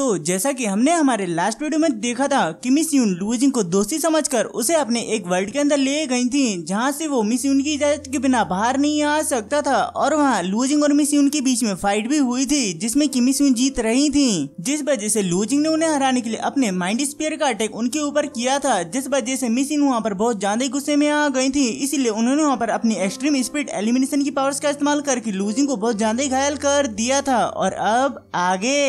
तो जैसा कि हमने हमारे लास्ट वीडियो में देखा था कि मिस यून लुइजिंग को दोषी समझकर उसे अपने एक वर्ल्ड के अंदर ले गई थी जहां से वो मिस यून की इजाजत के बिना बाहर नहीं आ सकता था और वहां लुइजिंग और मिस यून के बीच में फाइट भी हुई थी जिसमें कि मिस यून जीत रही थी जिस वजह से लूजिंग ने उन्हें हराने के लिए अपने माइंड स्पेयर का अटैक उनके ऊपर किया था जिस वजह से मिस यून वहाँ पर बहुत ज्यादा गुस्से में आ गई थी इसीलिए उन्होंने वहाँ पर अपनी एक्सट्रीम स्पीड एलिमिनेशन की पावर्स का इस्तेमाल करके लूजिंग को बहुत ज्यादा घायल कर दिया था और अब आगे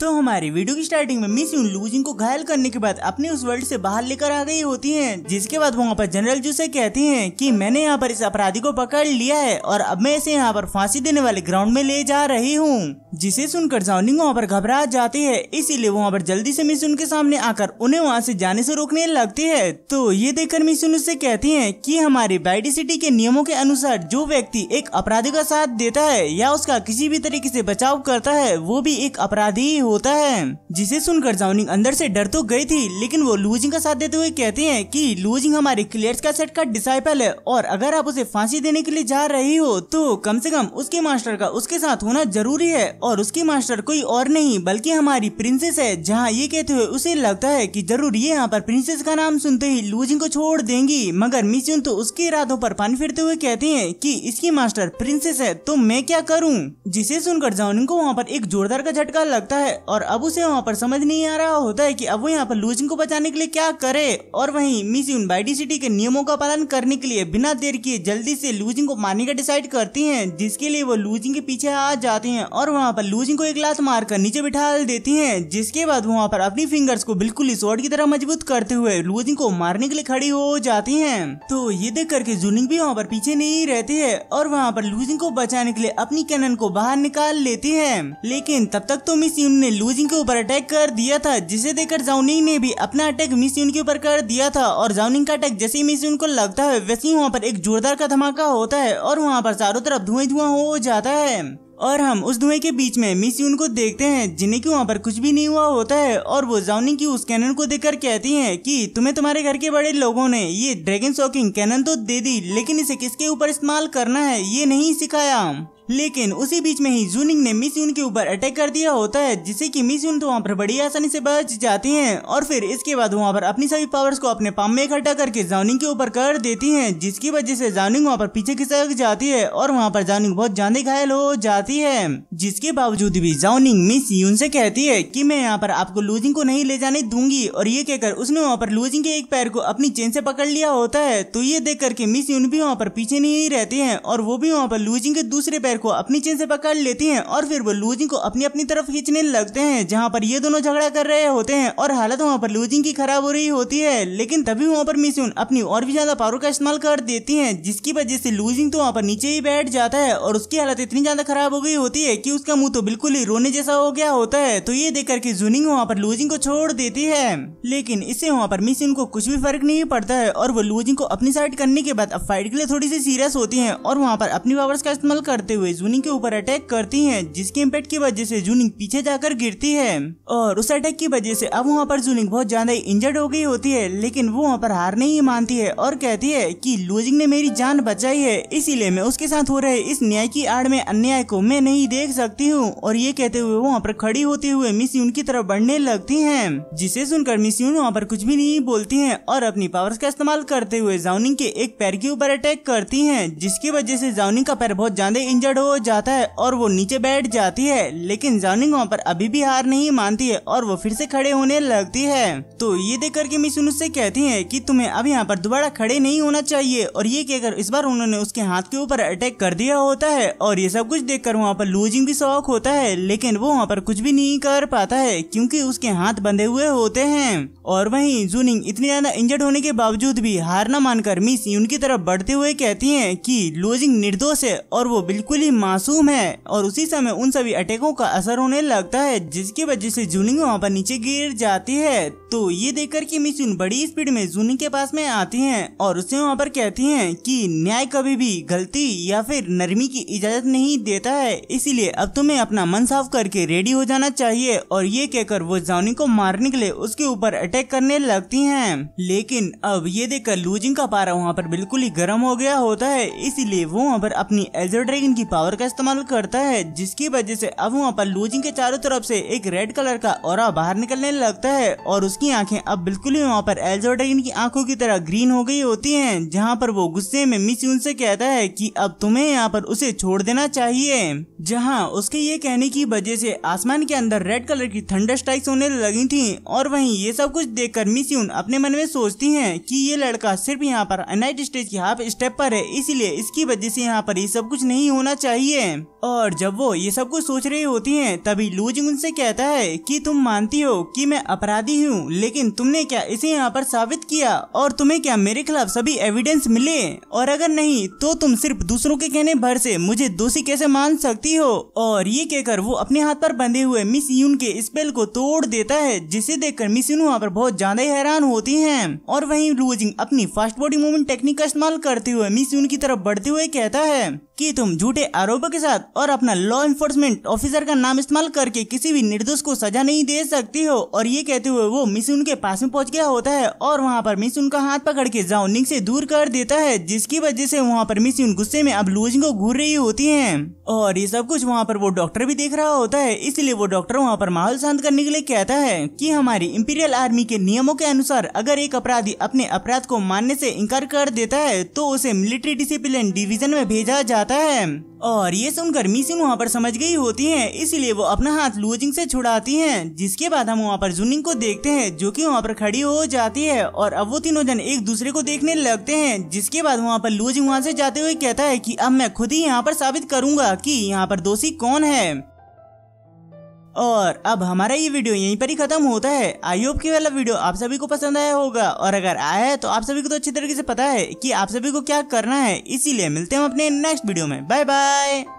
तो हमारी वीडियो की स्टार्टिंग में मिस यून लूजिंग को घायल करने के बाद अपने उस वर्ल्ड से बाहर लेकर आ गई होती हैं जिसके बाद वहाँ पर जनरल जू कहते कहती हैं कि मैंने यहाँ पर इस अपराधी को पकड़ लिया है और अब मैं इसे यहाँ पर फांसी देने वाले ग्राउंड में ले जा रही हूँ जिसे सुनकर जाउनिंग वहाँ पर घबरा जाती है इसीलिए वहाँ पर जल्दी से मिस उनके सामने आकर उन्हें वहाँ से जाने से रोकने लगती है तो ये देखकर मिस उन उससे कहती है की हमारे बाइडी सिटी के नियमों के अनुसार जो व्यक्ति एक अपराधी का साथ देता है या उसका किसी भी तरीके से बचाव करता है वो भी एक अपराधी होता है जिसे सुनकर जाउनिंग अंदर से डर तो गई थी लेकिन वो लूजिंग का साथ देते हुए कहते हैं कि लूजिंग हमारे क्लियर्स का सेट का डिसाइपल है और अगर आप उसे फांसी देने के लिए जा रही हो तो कम से कम उसके मास्टर का उसके साथ होना जरूरी है और उसके मास्टर कोई और नहीं बल्कि हमारी प्रिंसेस है जहाँ ये कहते हुए उसे लगता है की जरूर ये यहाँ पर प्रिंसेस का नाम सुनते ही लूजिंग को छोड़ देंगी मगर मिशन तो उसके इरादों पर पानी फिरते हुए कहते हैं की इसकी मास्टर प्रिंसेस है तो मैं क्या करूँ जिसे सुनकर जाउनिंग को वहाँ पर एक जोरदार का झटका लगता है और अब उसे वहाँ पर समझ नहीं आ रहा होता है कि अब वो यहाँ पर लूजिंग को बचाने के लिए क्या करे और वहीं मिस यून बाइडी सिटी के नियमों का पालन करने के लिए बिना देर किए जल्दी से लूजिंग को मारने का डिसाइड करती हैं जिसके लिए वो लूजिंग के पीछे आ जाती हैं और वहाँ पर लूजिंग को एक लात कर नीचे बिठा देती है जिसके बाद वहाँ पर अपनी फिंगर्स को बिल्कुल ही की तरह मजबूत करते हुए लूजिंग को मारने के लिए खड़ी हो जाती है तो ये देख करके जूनिंग भी वहाँ पर पीछे नहीं रहती है और वहाँ पर लूजिंग को बचाने के लिए अपनी कैनन को बाहर निकाल लेती है लेकिन तब तक तो मिस यून ने ने लूजिंग के ऊपर अटैक कर दिया था जिसे देखकर जाउनिंग ने भी अपना अटैक मिस यून के ऊपर कर दिया था और जाउनिंग का अटैक जैसे ही मिस यून को लगता है वैसे ही वहाँ पर एक जोरदार का धमाका होता है और वहाँ पर चारों तरफ धुआं धुआं हो जाता है और हम उस धुएं के बीच में मिस यून को देखते हैं जिन्हें की वहाँ पर कुछ भी नहीं हुआ होता है और वो जाउनिंग की उस कैनन को देखकर कहती है कि तुम्हें तुम्हारे घर के बड़े लोगों ने ये ड्रैगन शॉकिंग कैनन तो दे दी लेकिन इसे किसके ऊपर इस्तेमाल करना है ये नहीं सिखाया लेकिन उसी बीच में ही जूनिंग ने मिस यून के ऊपर अटैक कर दिया होता है जिससे कि मिस यून तो वहाँ पर बड़ी आसानी से बच जाती हैं और फिर इसके बाद वहाँ पर अपनी सभी पावर्स को अपने पाम में इकट्ठा करके जाउनिंग के ऊपर कर देती हैं जिसकी वजह से जाउनिंग वहाँ पर पीछे खिसक जाती है और वहाँ पर जावनिंग बहुत ज्यादा घायल हो जाती साथी है जिसके बावजूद भी जाउनिंग मिस यून से कहती है कि मैं यहाँ पर आपको लूजिंग को नहीं ले जाने दूंगी और ये कहकर उसने वहाँ पर लूजिंग के एक पैर को अपनी चेन से पकड़ लिया होता है तो ये देख करके मिस यून भी वहाँ पर पीछे नहीं रहती है और वो भी वहाँ पर लूजिंग के दूसरे पैर को अपनी चेन से पकड़ लेती है और फिर वो लूजिंग को अपनी अपनी तरफ खींचने लगते हैं जहाँ पर ये दोनों झगड़ा कर रहे होते हैं और हालत वहाँ पर लूजिंग की खराब हो रही होती है लेकिन तभी वहाँ पर मिस यून अपनी और भी ज्यादा पावर का इस्तेमाल कर देती है जिसकी वजह से लूजिंग तो वहाँ पर नीचे ही बैठ जाता है और उसकी हालत इतनी ज्यादा खराब हो गई होती है कि उसका मुंह तो बिल्कुल ही रोने जैसा हो गया होता है तो ये देख कि जूनिंग वहाँ पर लूजिंग को छोड़ देती है लेकिन इससे वहाँ पर मिसिंग को कुछ भी फर्क नहीं पड़ता है और वो लूजिंग को अपनी साइड करने के बाद अब फाइट के लिए थोड़ी सी सीरियस होती है और वहाँ पर अपनी पावर्स का इस्तेमाल करते हुए जूनिंग के ऊपर अटैक करती है जिसके इम्पैक्ट की वजह से जूनिंग पीछे जाकर गिरती है और उस अटैक की वजह से अब वहाँ पर जूनिंग बहुत ज्यादा इंजर्ड हो गई होती है लेकिन वो वहाँ पर हार नहीं मानती है और कहती है की लूजिंग ने मेरी जान बचाई है इसीलिए मैं उसके साथ हो रहे इस न्याय की आड़ में अन्याय को मैं नहीं देख सकती हूँ और ये कहते हुए वहाँ पर खड़ी होते हुए मिस यून की तरफ बढ़ने लगती है जिसे सुनकर मिस यून वहाँ पर कुछ भी नहीं बोलती है और अपनी पावर्स का इस्तेमाल करते हुए जाउनिंग के एक पैर के ऊपर अटैक करती है जिसकी वजह ऐसी जाउनिंग का पैर बहुत ज्यादा इंजर्ड हो जाता है और वो नीचे बैठ जाती है लेकिन जाउनिंग वहाँ पर अभी भी हार नहीं मानती है और वो फिर से खड़े होने लगती है तो ये देख करके मिस यून उससे कहती है की तुम्हें अब यहाँ पर दोबारा खड़े नहीं होना चाहिए और ये कहकर इस बार उन्होंने उसके हाथ के ऊपर अटैक कर दिया होता है और ये सब कुछ देख पर वहाँ पर लूजिंग भी शौक होता है लेकिन वो वहाँ पर कुछ भी नहीं कर पाता है क्योंकि उसके हाथ बंधे हुए होते हैं और वहीं जूनिंग इतनी ज्यादा इंजर्ड होने के बावजूद भी हार ना मानकर मिस यून की तरफ बढ़ते हुए कहती है की लूजिंग निर्दोष है और वो बिल्कुल ही मासूम है और उसी समय उन सभी अटैकों का असर होने लगता है जिसकी वजह से जूनिंग वहाँ पर नीचे गिर जाती है तो ये देखकर कि मिशुन बड़ी स्पीड में जूनी के पास में आती है और उसे वहाँ पर कहती है कि न्याय कभी भी गलती या फिर नरमी की इजाजत नहीं देता है इसीलिए अब तुम्हें अपना मन साफ करके रेडी हो जाना चाहिए और ये कहकर वो जॉनी को मारने के लिए उसके ऊपर अटैक करने लगती है लेकिन अब ये देखकर लूजिंग का पारा वहाँ पर बिल्कुल ही गर्म हो गया होता है इसीलिए वो वहाँ पर अपनी एल्जर ड्रैगन की पावर का इस्तेमाल करता है जिसकी वजह से अब वहाँ पर लूजिंग के चारों तरफ से एक रेड कलर का और बाहर निकलने लगता है और उसकी की आंखें अब बिल्कुल ही वहाँ पर एल्जोडरिन की आंखों की तरह ग्रीन हो गई होती हैं जहाँ पर वो गुस्से में मिस उनसे कहता है कि अब तुम्हें यहाँ पर उसे छोड़ देना चाहिए जहाँ उसके ये कहने की वजह से आसमान के अंदर रेड कलर की थंडर स्ट्राइक्स होने लगी थी और वही ये सब कुछ देख मिस यून अपने मन में सोचती है की ये लड़का सिर्फ यहाँ पर अनाइट स्टेज की हाफ स्टेप पर है इसीलिए इसकी वजह से यहाँ पर ये सब कुछ नहीं होना चाहिए और जब वो ये सब कुछ सोच रही होती है तभी लूजिंग उनसे कहता है की तुम मानती हो की मैं अपराधी हूँ हूँ लेकिन तुमने क्या इसे यहाँ पर साबित किया और तुम्हें क्या मेरे खिलाफ सभी एविडेंस मिले और अगर नहीं तो तुम सिर्फ दूसरों के कहने भर से मुझे दोषी कैसे मान सकती हो और ये कहकर वो अपने हाथ पर बंधे हुए मिस यून के स्पेल को तोड़ देता है जिसे देखकर मिस यून वहाँ पर बहुत ज्यादा हैरान होती है और वही लूजिंग अपनी फास्ट बॉडी मूवमेंट टेक्निक का इस्तेमाल करते हुए मिस यून की तरफ बढ़ते हुए कहता है कि तुम झूठे आरोपों के साथ और अपना लॉ इन्फोर्समेंट ऑफिसर का नाम इस्तेमाल करके किसी भी निर्दोष को सजा नहीं दे सकती हो और ये कहते हुए वो मिस उनके पास में पहुंच गया होता है और वहाँ पर मिस उनका हाथ पकड़ के जाउनिंग से दूर कर देता है जिसकी वजह से वहाँ पर उन गुस्से में अब लूजिंग को घूर रही होती है और ये सब कुछ वहाँ पर वो डॉक्टर भी देख रहा होता है इसलिए वो डॉक्टर वहाँ पर माहौल शांत करने के लिए कहता है की हमारी इम्पीरियल आर्मी के नियमों के अनुसार अगर एक अपराधी अपने अपराध को मानने ऐसी इनकार कर देता है तो उसे मिलिट्री डिसिप्लिन डिविजन में भेजा जाता जाता है और ये सुनकर मिसिंग वहाँ पर समझ गई होती है इसीलिए वो अपना हाथ लूजिंग से छुड़ाती है जिसके बाद हम वहाँ पर जुनिंग को देखते हैं जो कि वहाँ पर खड़ी हो जाती है और अब वो तीनों जन एक दूसरे को देखने लगते हैं जिसके बाद वहाँ पर लूजिंग वहाँ से जाते हुए कहता है की अब मैं खुद ही यहाँ पर साबित करूंगा की यहाँ पर दोषी कौन है और अब हमारा ये वीडियो यहीं पर ही खत्म होता है आई होप की वाला वीडियो आप सभी को पसंद आया होगा और अगर आया है तो आप सभी को तो अच्छी तरीके से पता है कि आप सभी को क्या करना है इसीलिए मिलते हैं हम अपने नेक्स्ट वीडियो में बाय बाय